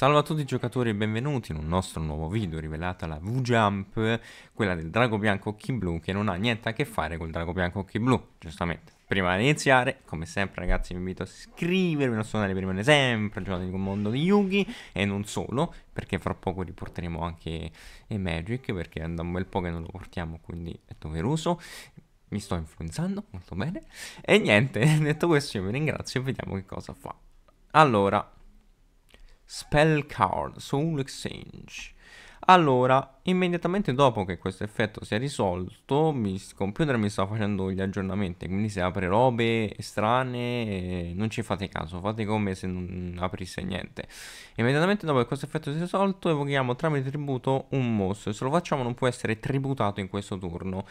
Salve a tutti i giocatori e benvenuti in un nostro nuovo video rivelata la V-Jump, quella del drago bianco occhi blu che non ha niente a che fare col drago bianco occhi blu, giustamente. Prima di iniziare, come sempre ragazzi vi invito a iscrivervi, non suonare per rimanere sempre aggiornati con il mondo di Yugi e non solo, perché fra poco riporteremo anche Magic, perché è da un bel po' che non lo portiamo, quindi è doveroso mi sto influenzando molto bene. E niente, detto questo, io vi ringrazio e vediamo che cosa fa. Allora, Spell Card, Soul Exchange. Allora, immediatamente dopo che questo effetto si è risolto, il computer mi sta facendo gli aggiornamenti, quindi se apre robe strane non ci fate caso, fate come se non aprisse niente. Immediatamente dopo che questo effetto si è risolto, evochiamo tramite tributo un mosso, se lo facciamo non può essere tributato in questo turno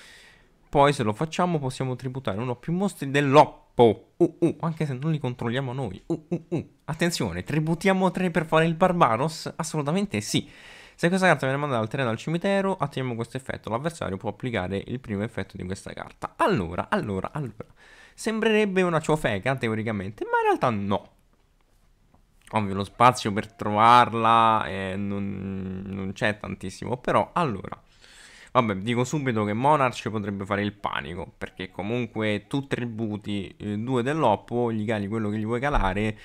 poi se lo facciamo possiamo tributare uno o più mostri dell'oppo. Uh, uh, anche se non li controlliamo noi. Uh, uh, uh. Attenzione, tributiamo tre per fare il barbaros? Assolutamente sì. Se questa carta viene mandata al terreno al cimitero, attiviamo questo effetto. L'avversario può applicare il primo effetto di questa carta. Allora, allora, allora. Sembrerebbe una ciofeca teoricamente, ma in realtà no. Ovvio, lo spazio per trovarla eh, non, non c'è tantissimo, però allora Vabbè, dico subito che Monarch potrebbe fare il panico, perché comunque tu tributi eh, due dell'Oppo, gli cali quello che gli vuoi calare.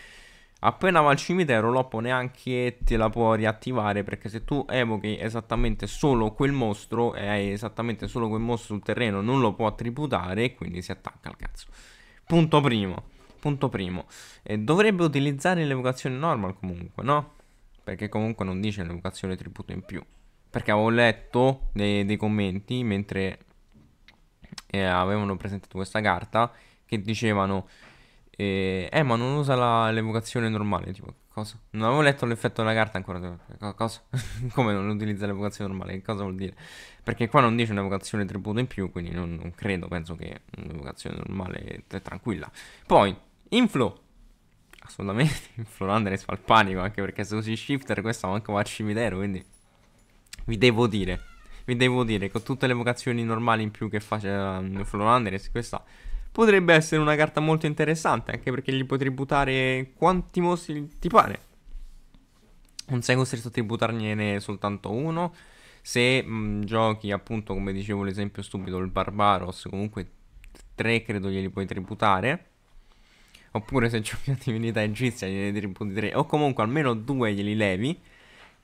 Appena va al cimitero l'Oppo neanche te la può riattivare, perché se tu evochi esattamente solo quel mostro, e hai esattamente solo quel mostro sul terreno, non lo può tributare e quindi si attacca al cazzo. Punto primo. Punto primo. Eh, dovrebbe utilizzare l'evocazione normal comunque, no? Perché comunque non dice l'evocazione tributo in più perché avevo letto dei, dei commenti mentre eh, avevano presentato questa carta che dicevano eh, eh ma non usa la, l'evocazione normale, tipo cosa? Non avevo letto l'effetto della carta ancora, cosa? Come non utilizza l'evocazione normale, che cosa vuol dire? Perché qua non dice un'evocazione tributo in più, quindi non, non credo, penso che un'evocazione normale è tranquilla. Poi, inflow, assolutamente, inflow Andres fa il panico, anche perché se usi shifter questa manco va al cimitero, quindi vi devo dire. Vi devo dire, con tutte le vocazioni normali in più che fa um, ehm, Floranderes, questa potrebbe essere una carta molto interessante, anche perché gli puoi tributare quanti mostri ti pare. Non sei costretto a tributargliene soltanto uno. Se mh, giochi appunto, come dicevo l'esempio stupido, il Barbaros, comunque tre credo glieli puoi tributare. Oppure se giochi a divinità egizia gliene tributi tre, o comunque almeno due glieli levi.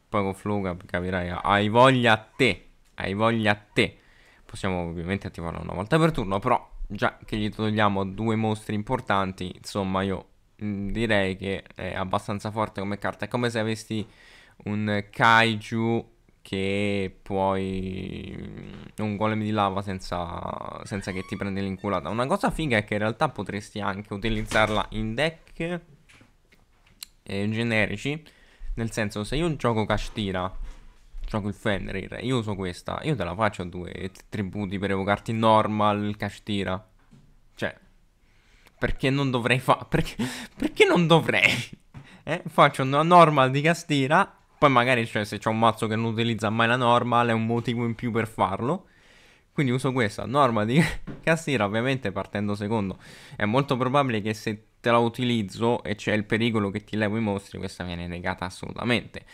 Poi con Flow capirai, hai voglia a te, hai voglia a te. Possiamo ovviamente attivarlo una volta per turno, però già che gli togliamo due mostri importanti, insomma io mm, direi che è abbastanza forte come carta. È come se avessi un kaiju che puoi mm, un golem di lava senza, senza che ti prenda l'inculata. Una cosa figa è che in realtà potresti anche utilizzarla in deck eh, generici nel senso, se io gioco cash gioco il Fenrir, io uso questa, io te la faccio a due tributi per evocarti normal il Cioè, perché non dovrei fa... Perché, perché non dovrei? Eh? Faccio una normal di castira, poi magari cioè, se c'è un mazzo che non utilizza mai la normal è un motivo in più per farlo. Quindi uso questa, normal di castira ovviamente partendo secondo. È molto probabile che se te la utilizzo e c'è il pericolo che ti levo i mostri, questa viene negata assolutamente.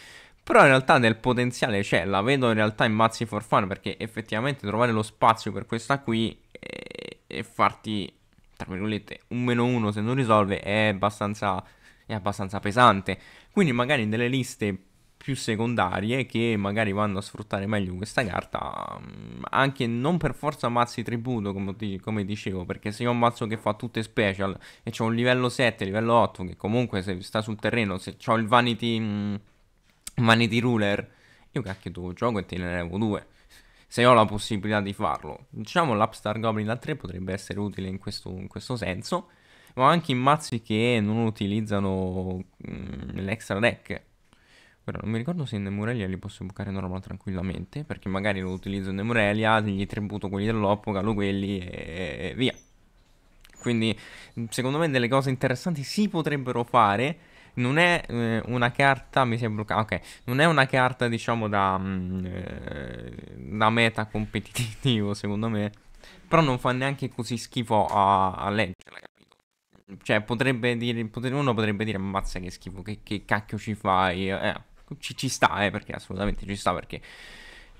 Però in realtà del potenziale c'è, la vedo in realtà in Mazzi for Fun perché effettivamente trovare lo spazio per questa qui e, e farti, tra virgolette, un meno uno se non risolve è abbastanza, è abbastanza pesante. Quindi magari in delle liste più secondarie che magari vanno a sfruttare meglio questa carta mm, anche non per forza mazzi tributo come, come, dicevo perché se io ho un mazzo che fa tutte special e c'ho un livello 7 livello 8 che comunque se sta sul terreno se ho il vanity mh, mm, vanity ruler io cacchio tu gioco e te ne levo due se ho la possibilità di farlo diciamo l'upstar goblin da 3 potrebbe essere utile in questo, in questo senso ma anche in mazzi che non utilizzano mh, mm, l'extra deck Ora non mi ricordo se in Nemurelia li posso bucare normal tranquillamente, perché magari lo utilizzo in Nemurelia, gli tributo quelli dell'Oppo, lo quelli e via. Quindi secondo me delle cose interessanti si potrebbero fare. Non è eh, una carta, mi si è bloccata, ok, non è una carta diciamo da, mh, mm, eh, da meta competitivo secondo me, però non fa neanche così schifo a, a leggerla, cioè, potrebbe dire, potrebbe, uno potrebbe dire, ammazza che schifo, che, che cacchio ci fai, eh ci, ci sta, eh, perché assolutamente ci sta perché...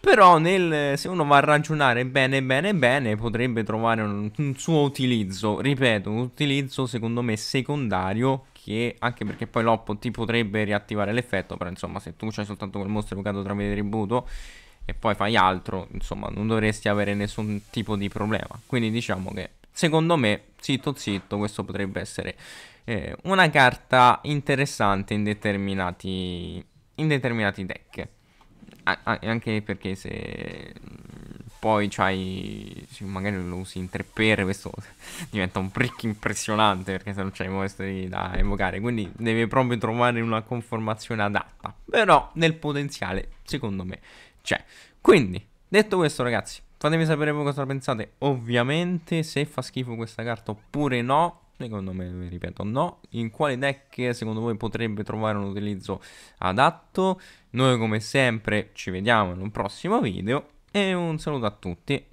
Però nel, se uno va a ragionare bene bene bene potrebbe trovare un, un suo utilizzo, ripeto, un utilizzo secondo me secondario che anche perché poi l'oppo ti potrebbe riattivare l'effetto, però insomma se tu c'hai soltanto quel mostro evocato tramite tributo e poi fai altro, insomma non dovresti avere nessun tipo di problema. Quindi diciamo che secondo me, zitto zitto, questo potrebbe essere eh, una carta interessante in determinati in determinati deck. anche perché se mm, poi c'hai. Sì, magari lo usi in 3 per questo diventa un prick impressionante perché se non c'hai mostri da evocare. Quindi devi proprio trovare una conformazione adatta. Però nel potenziale, secondo me, c'è. Quindi, detto questo, ragazzi. Fatemi sapere voi cosa pensate, ovviamente, se fa schifo questa carta oppure no, Secondo me, ripeto, no. In quale deck secondo voi potrebbe trovare un utilizzo adatto? Noi come sempre ci vediamo in un prossimo video e un saluto a tutti.